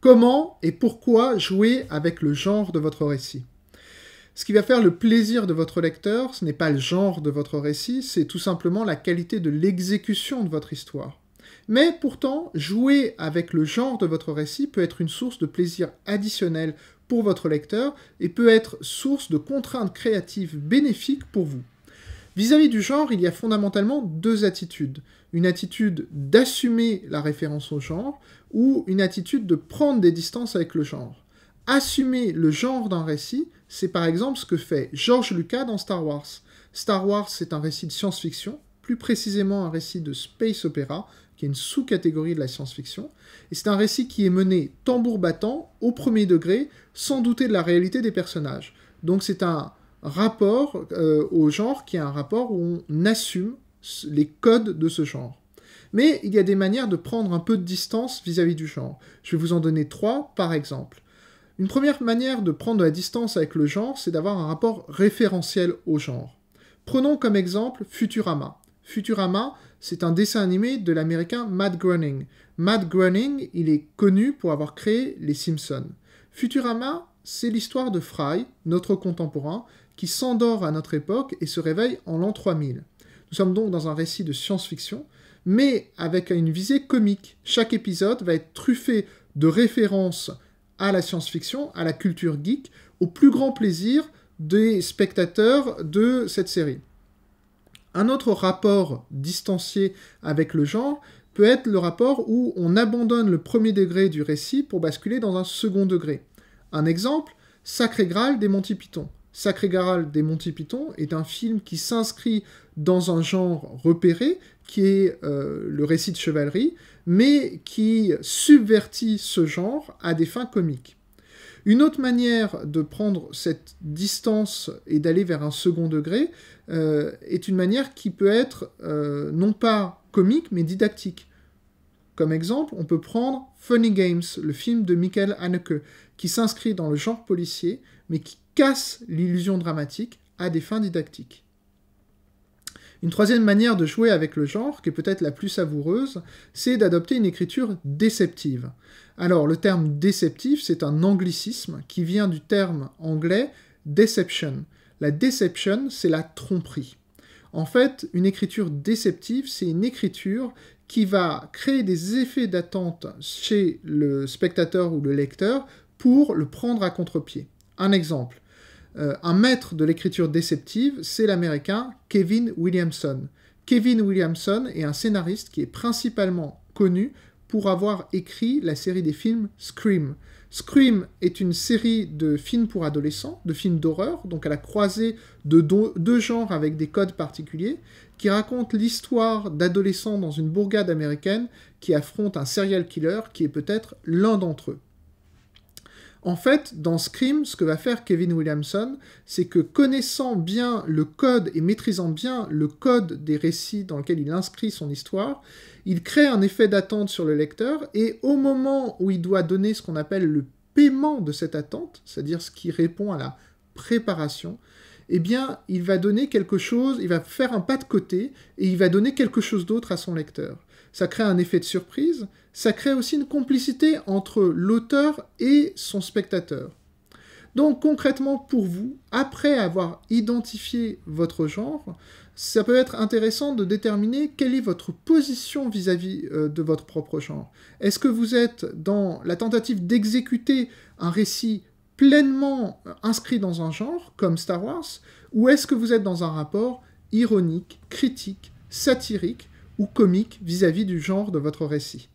comment et pourquoi jouer avec le genre de votre récit. Ce qui va faire le plaisir de votre lecteur, ce n'est pas le genre de votre récit, c'est tout simplement la qualité de l'exécution de votre histoire. Mais pourtant, jouer avec le genre de votre récit peut être une source de plaisir additionnel pour votre lecteur et peut être source de contraintes créatives bénéfiques pour vous. Vis-à-vis du genre, il y a fondamentalement deux attitudes. Une attitude d'assumer la référence au genre ou une attitude de prendre des distances avec le genre. Assumer le genre d'un récit, c'est par exemple ce que fait George Lucas dans Star Wars. Star Wars, c'est un récit de science-fiction, plus précisément un récit de space opéra, qui est une sous-catégorie de la science-fiction. Et c'est un récit qui est mené tambour battant, au premier degré, sans douter de la réalité des personnages. Donc c'est un rapport euh, au genre qui est un rapport où on assume les codes de ce genre. Mais il y a des manières de prendre un peu de distance vis-à-vis -vis du genre. Je vais vous en donner trois par exemple. Une première manière de prendre de la distance avec le genre, c'est d'avoir un rapport référentiel au genre. Prenons comme exemple Futurama. Futurama, c'est un dessin animé de l'américain Matt Groening. Matt Groening, il est connu pour avoir créé Les Simpsons. Futurama, c'est l'histoire de Fry, notre contemporain, qui s'endort à notre époque et se réveille en l'an 3000. Nous sommes donc dans un récit de science-fiction, mais avec une visée comique. Chaque épisode va être truffé de références à la science-fiction, à la culture geek, au plus grand plaisir des spectateurs de cette série. Un autre rapport distancié avec le genre peut être le rapport où on abandonne le premier degré du récit pour basculer dans un second degré. Un exemple, Sacré Graal des Monty Python. Sacré Graal des Monty Python est un film qui s'inscrit dans un genre repéré, qui est euh, le récit de chevalerie, mais qui subvertit ce genre à des fins comiques. Une autre manière de prendre cette distance et d'aller vers un second degré euh, est une manière qui peut être euh, non pas comique, mais didactique. Comme exemple, on peut prendre Funny Games, le film de Michael Haneke, qui s'inscrit dans le genre policier, mais qui casse l'illusion dramatique à des fins didactiques. Une troisième manière de jouer avec le genre, qui est peut-être la plus savoureuse, c'est d'adopter une écriture déceptive. Alors, le terme déceptif, c'est un anglicisme qui vient du terme anglais deception. La deception, c'est la tromperie. En fait, une écriture déceptive, c'est une écriture qui va créer des effets d'attente chez le spectateur ou le lecteur pour le prendre à contre-pied. Un exemple, euh, un maître de l'écriture déceptive, c'est l'américain Kevin Williamson. Kevin Williamson est un scénariste qui est principalement connu pour avoir écrit la série des films Scream. Scream est une série de films pour adolescents, de films d'horreur, donc à la croisée de deux genres avec des codes particuliers, qui raconte l'histoire d'adolescents dans une bourgade américaine qui affrontent un serial killer qui est peut-être l'un d'entre eux. En fait, dans Scream, ce que va faire Kevin Williamson, c'est que connaissant bien le code et maîtrisant bien le code des récits dans lesquels il inscrit son histoire, il crée un effet d'attente sur le lecteur et au moment où il doit donner ce qu'on appelle le paiement de cette attente, c'est-à-dire ce qui répond à la préparation, eh bien, il va donner quelque chose, il va faire un pas de côté et il va donner quelque chose d'autre à son lecteur ça crée un effet de surprise, ça crée aussi une complicité entre l'auteur et son spectateur. Donc concrètement pour vous, après avoir identifié votre genre, ça peut être intéressant de déterminer quelle est votre position vis-à-vis euh, de votre propre genre. Est-ce que vous êtes dans la tentative d'exécuter un récit pleinement euh, inscrit dans un genre, comme Star Wars, ou est-ce que vous êtes dans un rapport ironique, critique, satirique, ou comique vis-à-vis du genre de votre récit.